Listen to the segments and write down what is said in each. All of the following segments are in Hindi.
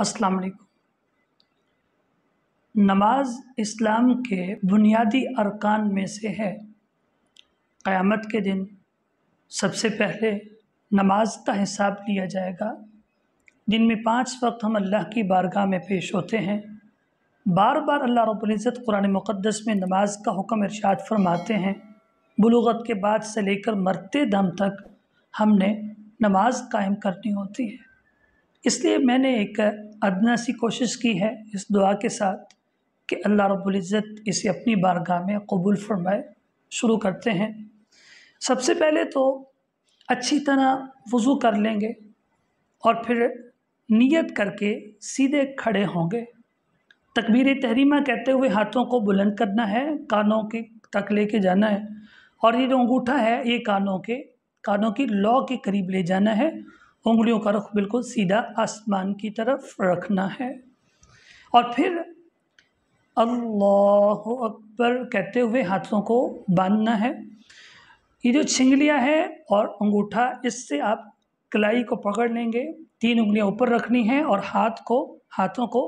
अस्सलाम वालेकुम नमाज इस्लाम के बुनियादी अरकान में से है क़यामत के दिन सबसे पहले नमाज का हिसाब लिया जाएगा दिन में पाँच वक्त हम अल्लाह की बारगाह में पेश होते हैं बार बार अल्लाह रब्बुल इज़्ज़त कुरान मुक़द्दस में नमाज का हुक्म इरशाद फरमाते हैं बलूगत के बाद से लेकर मरते दम तक हमने नमाज कायम करनी होती है इसलिए मैंने एक अदना सी कोशिश की है इस दुआ के साथ कि अल्लाह रब्ज़त इसे अपनी बारगाह में कबूल फरमाए शुरू करते हैं सबसे पहले तो अच्छी तरह वज़ू कर लेंगे और फिर नियत करके सीधे खड़े होंगे तकबीर तहरीमा कहते हुए हाथों को बुलंद करना है कानों के तक ले के जाना है और ये जो अंगूठा है ये कानों के कानों की लौ के करीब ले जाना है उंगलियों का रुख बिल्कुल सीधा आसमान की तरफ रखना है और फिर अल्लाह अकबर कहते हुए हाथों को बांधना है ये जो छिंगलियाँ है और अंगूठा इससे आप कलाई को पकड़ लेंगे तीन उंगलियाँ ऊपर रखनी है और हाथ को हाथों को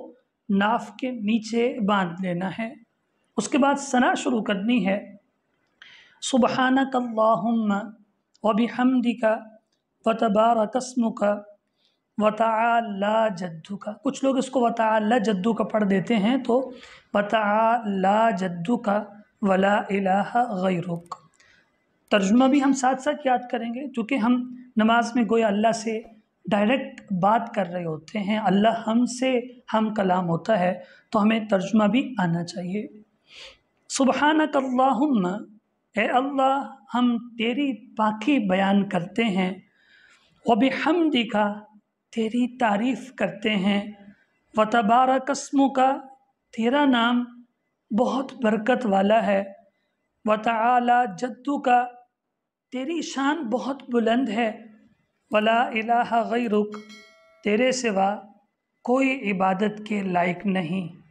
नाफ के नीचे बांध लेना है उसके बाद सना शुरू करनी है सुबहाना कल्लाहुम्मा वबी हमदी का वतबार कस्म का वताला जद्दू का कुछ लोग इसको वताला जद्दू का पढ़ देते हैं तो वताला जद्दू का वला इलाहा गैरुक तर्जुमा भी हम साथ साथ याद करेंगे चूँकि हम नमाज में गोया अल्लाह से डायरेक्ट बात कर रहे होते हैं अल्लाह हम से हम कलाम होता है तो हमें तर्जुमा भी आना चाहिए सुबहाना कल्लाम ए अल्लाह हम तेरी पाखी बयान करते हैं वबी हम दिखा तेरी तारीफ़ करते हैं व तबारा कस्मों का तेरा नाम बहुत बरकत वाला है व तला जद्दू का तेरी शान बहुत बुलंद है वला इलाहा गई रुक तेरे सिवा कोई इबादत के लायक नहीं